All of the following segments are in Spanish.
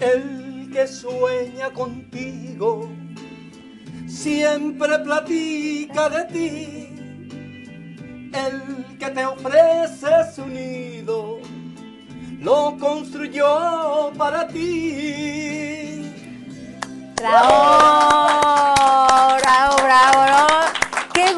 El que sueña contigo siempre platica de ti. El que te ofrece su nido lo construyó para ti. ¡Bravo! ¡Bravo,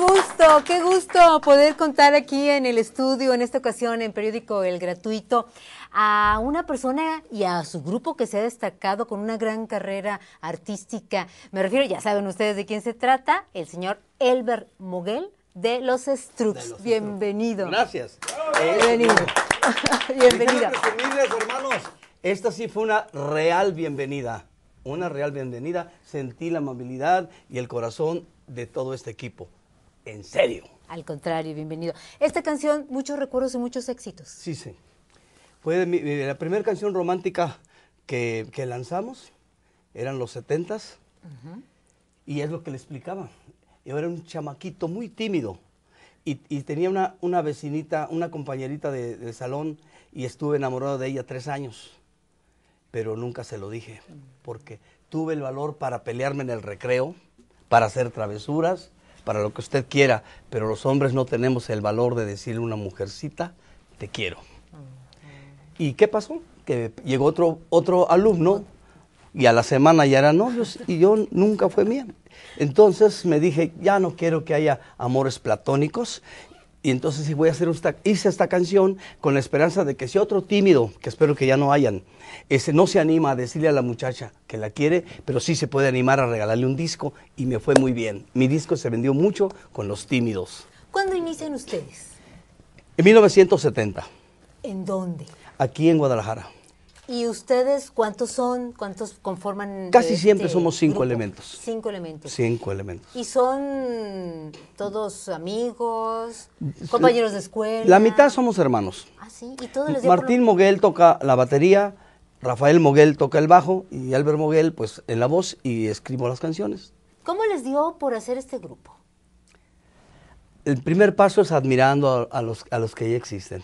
gusto, qué gusto poder contar aquí en el estudio, en esta ocasión en periódico El Gratuito, a una persona y a su grupo que se ha destacado con una gran carrera artística. Me refiero, ya saben ustedes de quién se trata, el señor Elber Moguel de Los Strux. Bienvenido. Gracias. Bienvenido. Bienvenido. hermanos. Esta sí fue una real bienvenida. Una real bienvenida. Sentí la amabilidad y el corazón de todo este equipo en serio. Al contrario, bienvenido. Esta canción, muchos recuerdos y muchos éxitos. Sí, sí. Fue la primera canción romántica que, lanzamos, eran los setentas, y es lo que le explicaba. Yo era un chamaquito muy tímido, y, tenía una, vecinita, una compañerita de, salón, y estuve enamorado de ella tres años, pero nunca se lo dije, mm. porque tuve el valor para pelearme en el recreo, para hacer travesuras, para lo que usted quiera, pero los hombres no tenemos el valor de decirle a una mujercita, te quiero. ¿Y qué pasó? Que llegó otro, otro alumno y a la semana ya eran novios y yo nunca fue mía. Entonces me dije, ya no quiero que haya amores platónicos y entonces sí voy a hacer esta, hice esta canción con la esperanza de que si otro tímido, que espero que ya no hayan, ese no se anima a decirle a la muchacha que la quiere, pero sí se puede animar a regalarle un disco y me fue muy bien. Mi disco se vendió mucho con los tímidos. ¿Cuándo inician ustedes? En 1970. ¿En dónde? Aquí en Guadalajara. ¿Y ustedes cuántos son? ¿Cuántos conforman? Casi este siempre somos cinco elementos. Cinco elementos. Cinco elementos. ¿Y son todos amigos, compañeros de escuela? La mitad somos hermanos. Ah, sí. ¿Y todos los Martín Moguel toca la batería, Rafael Moguel toca el bajo y Albert Moguel pues en la voz y escribo las canciones. ¿Cómo les dio por hacer este grupo? el primer paso es admirando a, los, a los, que ya existen.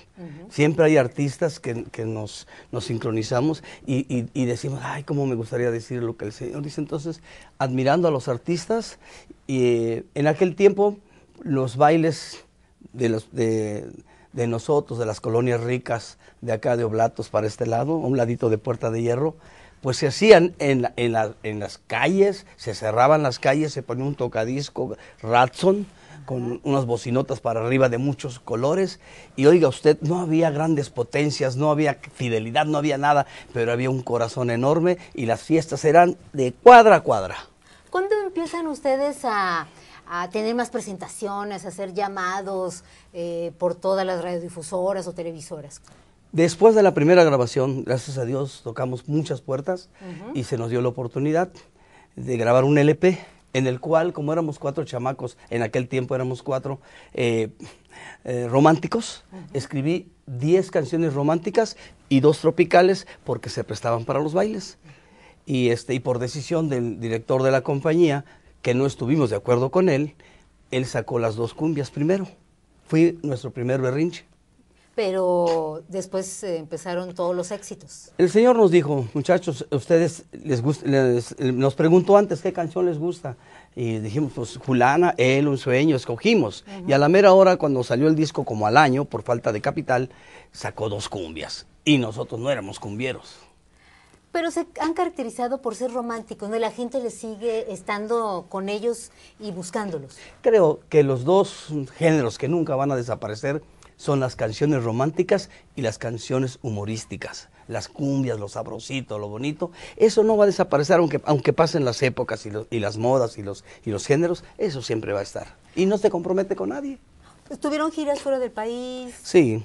Siempre hay artistas que, nos, sincronizamos y, decimos, ay, cómo me gustaría decir lo que el Señor dice. Entonces, admirando a los artistas, y, eh, en aquel tiempo los bailes de, los, de, nosotros, de las colonias ricas, de acá de Oblatos para este lado, un ladito de Puerta de Hierro, pues se hacían en, en, en las calles, se cerraban las calles, se ponía un tocadisco, Ratson, con unas bocinotas para arriba de muchos colores. Y oiga usted, no había grandes potencias, no había fidelidad, no había nada, pero había un corazón enorme y las fiestas eran de cuadra a cuadra. ¿Cuándo empiezan ustedes a, tener más presentaciones, a hacer llamados eh, por todas las radiodifusoras o televisoras? Después de la primera grabación, gracias a Dios, tocamos muchas puertas y se nos dio la oportunidad de grabar un LP en el cual, como éramos cuatro chamacos, en aquel tiempo éramos cuatro eh, eh, románticos, escribí diez canciones románticas y dos tropicales porque se prestaban para los bailes. Y, este, y por decisión del director de la compañía, que no estuvimos de acuerdo con él, él sacó las dos cumbias primero. Fui nuestro primer berrinche pero después eh, empezaron todos los éxitos. El Señor nos dijo, muchachos, ustedes les, gusta, eh, nos preguntó antes qué canción les gusta y dijimos, pues Julana, él, un sueño, escogimos. Y a la mera hora, cuando salió el disco como al año, por falta de capital, sacó dos cumbias y nosotros no éramos cumbieros. Pero se han caracterizado por ser románticos, ¿no? la gente les sigue estando con ellos y buscándolos. Creo que los dos géneros que nunca van a desaparecer son las canciones románticas y las canciones humorísticas. Las cumbias, lo sabrosito, lo bonito. Eso no va a desaparecer aunque, aunque pasen las épocas y, y las modas y los, y los géneros. Eso siempre va a estar. Y no se compromete con nadie. ¿Estuvieron pues, giras fuera del país. Sí.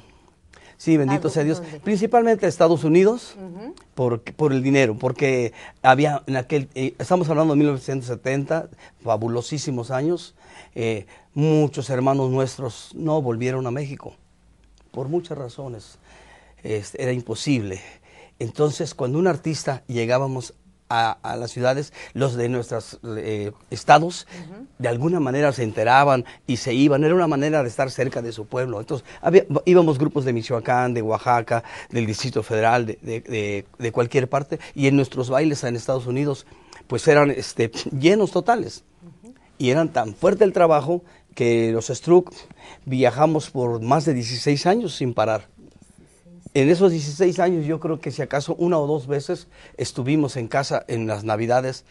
Sí, bendito sea Dios. Principalmente Estados Unidos, por, por el dinero, porque había en aquel, eh, estamos hablando de 1970, fabulosísimos años, eh, muchos hermanos nuestros no volvieron a México por muchas razones era imposible. Entonces, cuando un artista llegábamos a, las ciudades, los de nuestros eh, estados, de alguna manera se enteraban y se iban. Era una manera de estar cerca de su pueblo. Entonces, íbamos grupos de Michoacán, de Oaxaca, del Distrito Federal, de, cualquier parte, y en nuestros bailes en Estados Unidos, pues eran este, llenos totales. Y eran tan fuerte el trabajo que los Struck viajamos por más de 16 años sin parar. En esos 16 años yo creo que si acaso una o dos veces estuvimos en casa en las navidades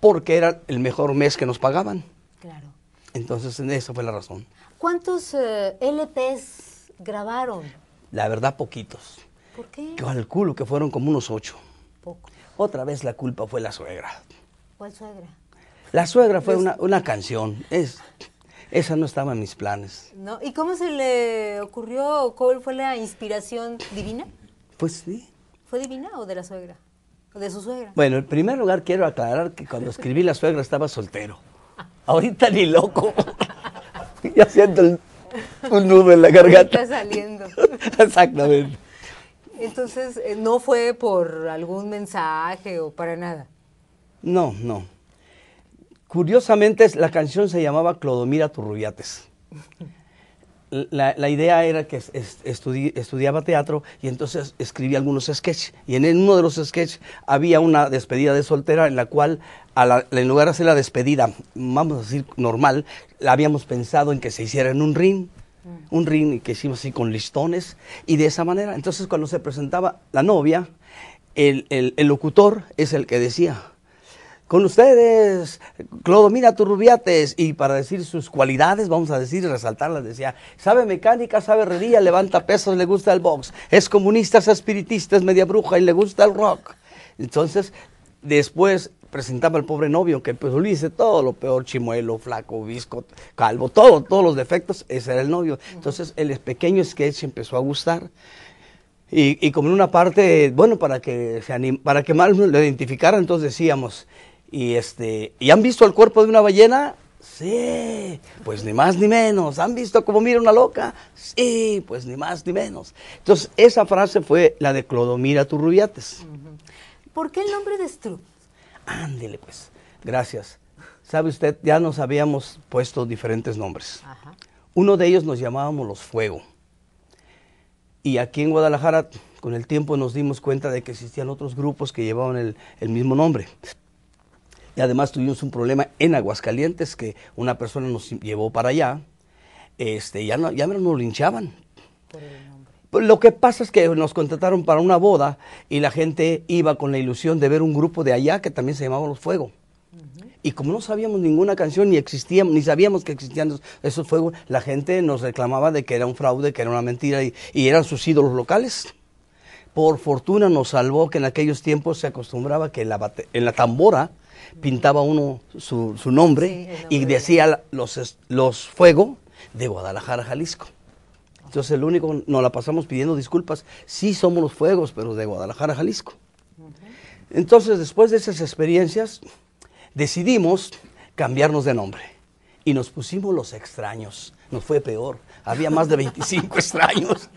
porque era el mejor mes que nos pagaban. Claro. Entonces esa fue la razón. ¿Cuántos eh, LPs grabaron? La verdad poquitos. ¿Por qué? Calculo que fueron como unos ocho. Poco. Otra vez la culpa fue la suegra. ¿Cuál suegra? La suegra fue una, una canción. Es, esa no estaba en mis planes. ¿No? ¿Y cómo se le ocurrió cuál fue la inspiración divina? Pues sí. ¿Fue divina o de la suegra? ¿O de su suegra? Bueno, en primer lugar quiero aclarar que cuando escribí La suegra estaba soltero. Ahorita ni loco. ya siento un nudo en la garganta. Está saliendo. Exactamente. Entonces, eh, ¿no fue por algún mensaje o para nada? No, no. Curiosamente, la canción se llamaba Clodomira Turrubiates. La, idea era que estudiaba teatro y entonces escribía algunos sketches. Y en uno de los sketches había una despedida de soltera en la cual, en lugar de hacer la despedida, vamos a decir normal, la habíamos pensado en que se hiciera en un ring. Mm. Un ring que hicimos así con listones y de esa manera. Entonces, cuando se presentaba la novia, el locutor es el que decía: con ustedes, Clodomina Turrubiates. Y para decir sus cualidades, vamos a decir y resaltarlas, decía, sabe mecánica, sabe herrería, levanta pesos, le gusta el box, es comunista, es espiritista, es media bruja y le gusta el rock. Entonces, después presentaba al pobre novio, que pues lo hice todo lo peor, chimuelo, flaco, visco, calvo, todo, todos los defectos, ese era el novio. Entonces el pequeño sketch empezó a gustar. Y, como en una parte, bueno, para que se para que más lo identificara, entonces decíamos, y, este, ¿Y han visto el cuerpo de una ballena? Sí, pues ni más ni menos. ¿Han visto cómo mira una loca? Sí, pues ni más ni menos. Entonces, esa frase fue la de Clodomira Turrubiates. ¿Por qué el nombre de Stru? Ándele, pues. Gracias. Sabe usted, ya nos habíamos puesto diferentes nombres. Uno de ellos nos llamábamos los Fuego. Y aquí en Guadalajara, con el tiempo nos dimos cuenta de que existían otros grupos que llevaban el, el mismo nombre y además tuvimos un problema en Aguascalientes que una persona nos llevó para allá, este, ya, no, ya nos linchaban. Pues lo que pasa es que nos contrataron para una boda y la gente iba con la ilusión de ver un grupo de allá que también se llamaba Los Fuegos. Y como no sabíamos ninguna canción, ni ni sabíamos que existían esos, fuegos, la gente nos reclamaba de que era un fraude, que era una mentira, y, eran sus ídolos locales por fortuna nos salvó que en aquellos tiempos se acostumbraba que en la tambora pintaba uno su, nombre, y decía los, los Fuego de Guadalajara, Jalisco. Entonces el único, nos la pasamos pidiendo disculpas, sí somos los Fuegos, pero de Guadalajara, Jalisco. Entonces después de esas experiencias decidimos cambiarnos de nombre y nos pusimos los extraños. Nos fue peor, había más de 25 extraños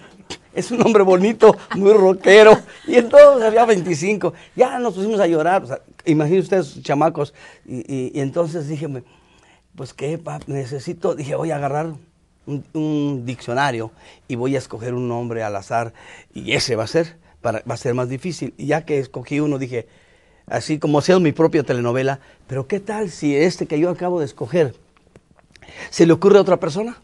es un hombre bonito, muy rockero. Y entonces había 25. Ya nos pusimos a llorar. imagínense ustedes, chamacos. Y, entonces dije, pues qué, necesito. Dije, voy a agarrar un, diccionario y voy a escoger un nombre al azar. Y ese va a ser, para, va a ser más difícil. Y ya que escogí uno, dije, así como sea mi propia telenovela, pero qué tal si este que yo acabo de escoger se le ocurre a otra persona?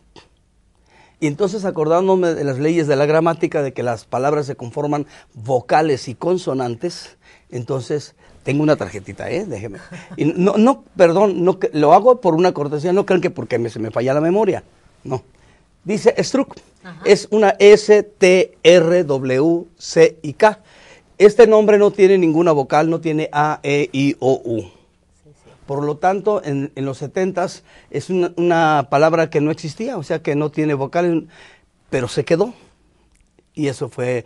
Y entonces acordándome de las leyes de la gramática, de que las palabras se conforman vocales y consonantes, entonces tengo una tarjetita, ¿eh? Déjeme. Y no, no, perdón, no, lo hago por una cortesía, no crean que porque se me falla la memoria, no. Dice Struck, es una S, T, R, W, C y K. Este nombre no tiene ninguna vocal, no tiene A, E, I, O, U. Por lo tanto, en, los setentas es una, palabra que no existía, o sea que no tiene vocales, pero se quedó. Y eso fue,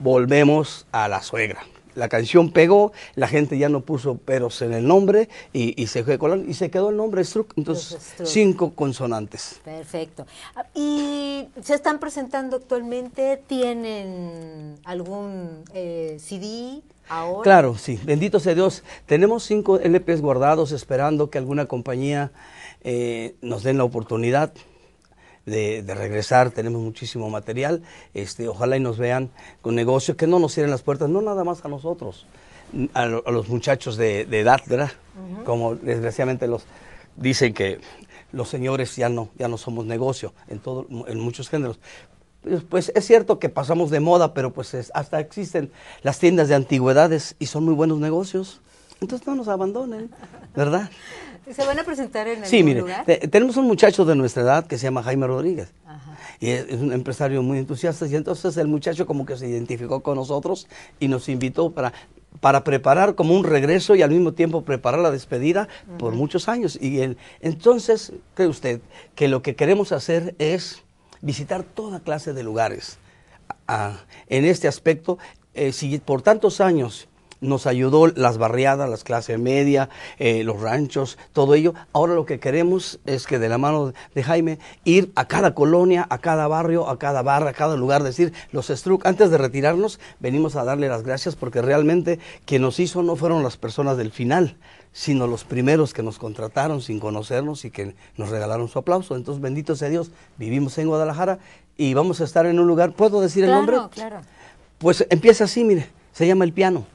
volvemos a la suegra la canción pegó, la gente ya no puso peros en el nombre y, se, quedó, y se quedó el nombre Struck, entonces cinco consonantes. Perfecto. ¿Y se están presentando actualmente? ¿Tienen algún eh, CD? Ahora? Claro, sí, bendito sea Dios. Tenemos cinco LPs guardados esperando que alguna compañía eh, nos den la oportunidad de, regresar, tenemos muchísimo material, este, ojalá y nos vean con negocio que no nos cierren las puertas, no nada más a nosotros, a, los muchachos de, edad, ¿verdad? Como desgraciadamente los dicen que los señores ya no, ya no somos negocio en, todo, en muchos géneros, pues, pues es cierto que pasamos de moda, pero pues hasta existen las tiendas de antigüedades y son muy buenos negocios. Entonces no nos abandonen, ¿verdad? ¿Se van a presentar en el sí, mire, tenemos un muchacho de nuestra edad que se llama Jaime Rodríguez. Y es, un empresario muy entusiasta. Y entonces el muchacho como que se identificó con nosotros y nos invitó para, para preparar como un regreso y al mismo tiempo preparar la despedida por muchos años. Y el, entonces, cree usted que lo que queremos hacer es visitar toda clase de lugares. en este aspecto, eh, si por tantos años nos ayudó las barriadas, las clases media, eh, los ranchos, todo ello. Ahora lo que queremos es que de la mano de Jaime ir a cada colonia, a cada barrio, a cada barra, a cada lugar, decir, los Struck, antes de retirarnos, venimos a darle las gracias porque realmente quien nos hizo no fueron las personas del final, sino los primeros que nos contrataron sin conocernos y que nos regalaron su aplauso. Entonces, bendito sea Dios, vivimos en Guadalajara y vamos a estar en un lugar, ¿puedo decir el nombre? Pues empieza así, mire, se llama El Piano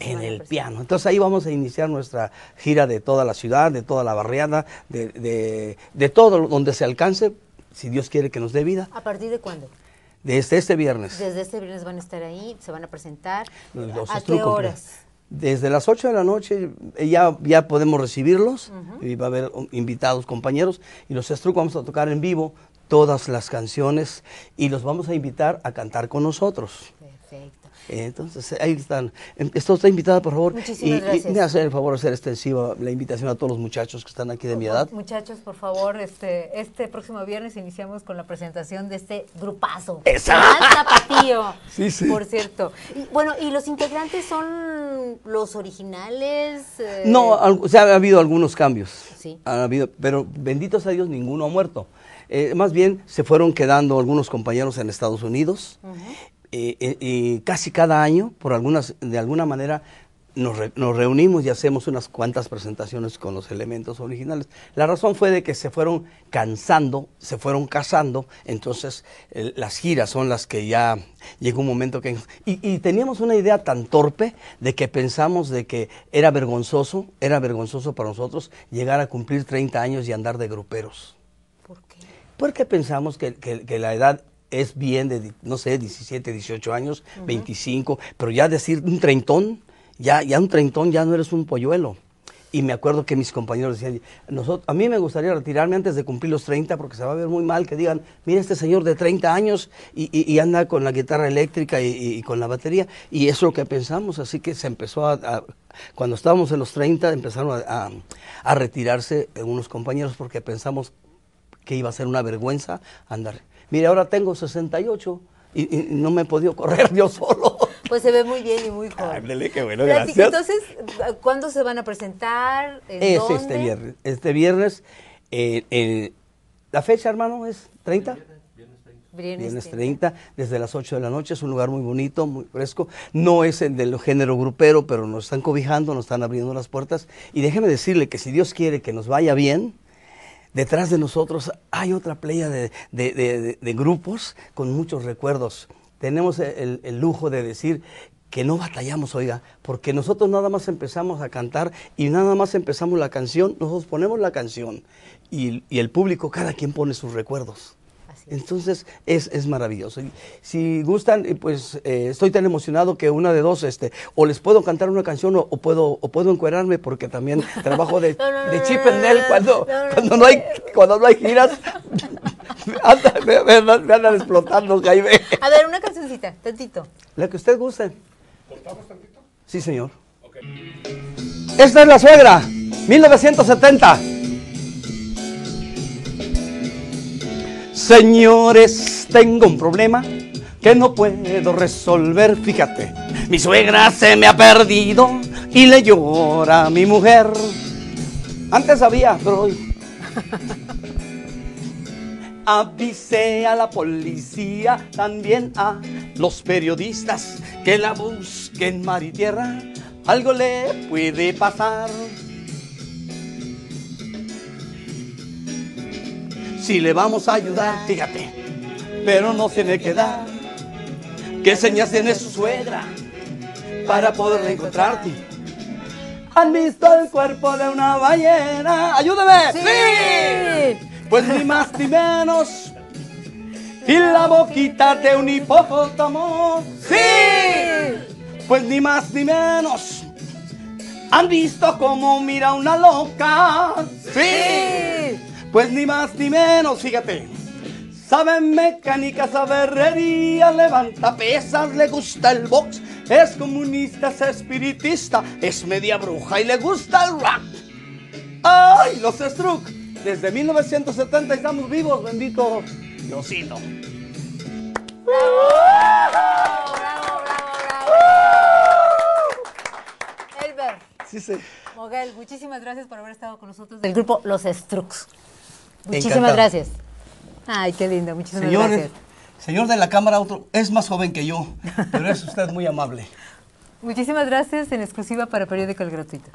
en el piano. Entonces ahí vamos a iniciar nuestra gira de toda la ciudad, de toda la barriada, de, todo donde se alcance, si Dios quiere que nos dé vida. ¿A partir de cuándo? Desde este viernes. Desde este viernes van a estar ahí, se van a presentar. ¿A qué horas? Desde las 8 de la noche eh, ya, ya podemos recibirlos y va a haber um, invitados, compañeros. Y los Estrucos vamos a tocar en vivo todas las canciones y los vamos a invitar a cantar con nosotros. Perfecto. Entonces, ahí están. Está invitada, por favor. Muchísimas y, gracias. Y me hace el favor de hacer extensiva la invitación a todos los muchachos que están aquí de mi edad. Muchachos, por favor, este, este próximo viernes iniciamos con la presentación de este grupazo. ¡Exacto! Sí, sí. Por cierto. bueno, ¿y los integrantes son los originales? Eh, no, o sea, ha habido algunos cambios. Sí. Ha habido, pero benditos a Dios, ninguno ha muerto. Eh, más bien se fueron quedando algunos compañeros en Estados Unidos eh, eh, y casi cada año, por algunas, de alguna manera, nos, reunimos y hacemos unas cuantas presentaciones con los elementos originales. La razón fue de que se fueron cansando, se fueron casando, entonces las giras son las que ya llegó un momento que... Y, teníamos una idea tan torpe de que pensamos de que era vergonzoso, era vergonzoso para nosotros llegar a cumplir 30 años y andar de gruperos. ¿Por qué? Porque pensamos que la edad es bien de, no sé, 17, 18 años, 25, pero ya decir un treintón, ya, ya un treintón ya no eres un polluelo. Y me acuerdo que mis compañeros decían, nosotros, a mí me gustaría retirarme antes de cumplir los 30 porque se va a ver muy mal que digan, mira este señor de 30 años y, anda con la guitarra eléctrica y, con la batería. Y eso es lo que pensamos, así que se empezó a, cuando estábamos en los 30 empezaron a, a retirarse eh, unos compañeros porque pensamos que iba a ser una vergüenza andar. Mire, ahora tengo 68 y, no me he podido correr yo solo. Pues se ve muy bien y muy joven. Ándale, qué bueno, gracias. Entonces, ¿cuándo se van a presentar? este viernes. Este viernes, eh, eh, la fecha, hermano, es 30. Viernes 30, desde las 8 de la noche, es un lugar muy bonito, muy fresco. No es el del género grupero, pero nos están cobijando, nos están abriendo las puertas. Y déjeme decirle que si Dios quiere que nos vaya bien, Detrás de nosotros hay otra playa de, grupos con muchos recuerdos. Tenemos el, lujo de decir que no batallamos, oiga, porque nosotros nada más empezamos a cantar y nada más empezamos la canción, nosotros ponemos la canción y el público, cada quien pone sus recuerdos. Entonces es, es maravilloso. si gustan, eh, pues eh, estoy tan emocionado que una de dos, este, o les puedo cantar una canción o, puedo o puedo encuerarme porque también trabajo de, chip en él cuando, cuando, no hay, cuando no hay giras. me, andan, explotando, A ver, una cancioncita, tantito. La que usted guste. ¿Cortamos tantito? Sí, señor. Esta es la suegra, 1970. Señores, tengo un problema que no puedo resolver, fíjate. Mi suegra se me ha perdido y le llora a mi mujer. Antes había pero hoy. Avisé a la policía, también a los periodistas que la busquen mar y tierra. Algo le puede pasar. Si le vamos a ayudar, fíjate. Pero no tiene que dar. ¿Qué señas tiene su suegra para poder encontrarte? ¿Han visto el cuerpo de una ballena? ¡Ayúdame! ¡Sí! ¡Sí! Pues ni más ni menos. Y la boquita de un hipopótamo. ¡Sí! Pues ni más ni menos. ¿Han visto cómo mira una loca? ¡Sí! Pues ni más ni menos, fíjate. Sabe mecánica, sabe herrería, levanta pesas, le gusta el box, es comunista, es espiritista, es media bruja y le gusta el rap. ¡Ay! Los Struck, desde 1970 estamos vivos, bendito Diosito. ¡Bravo! ¡Bravo, bravo, bravo! Elber. Sí, sí. Moguel, muchísimas gracias por haber estado con nosotros del grupo Los Strux. Muchísimas gracias. Ay, qué lindo, muchísimas gracias. Señor de la Cámara, otro, es más joven que yo, pero es usted muy amable. Muchísimas gracias en exclusiva para Periódico El Gratuito.